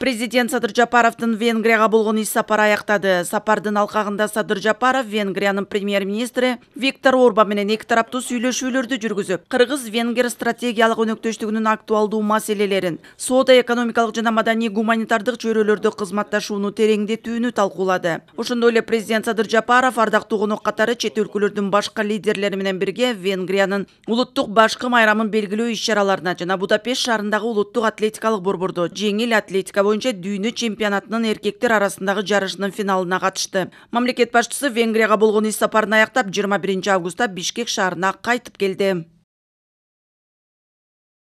президент садыр жапаровтың венгрияға болгон иш сапары аяктады сапардын алкагында садыр жапаров венгриянын премьер министри виктор орба менен эки тараптуу сүйлөшүүлөрдү жүргүзүп кыргыз венгер стратегиялык өнөктөштүгүнүн актуалдуу маселелерин соода экономикалык жана маданий гуманитардык чөйрөлөрдө кызматташууну тереңдетүүнү талкуулады ошондой эле президент садыр жапаров ардактуу конок катары чет өлкөлөрдүн башка лидерлери менен бирге венгриянын улуттук башкы майрамын белгилөө иш чараларына жана будапешт шаарын атындагы улуттук атлетикалык борбордо жеңил атлетика боюнча дүйнө чемпионатынын эркектер арасындагы жарышынын финалына катышты мамлекет башчысы венгрияга болгон иш сапарын аяктап жыйырма биринчи августта бишкек шаарына кайтып келди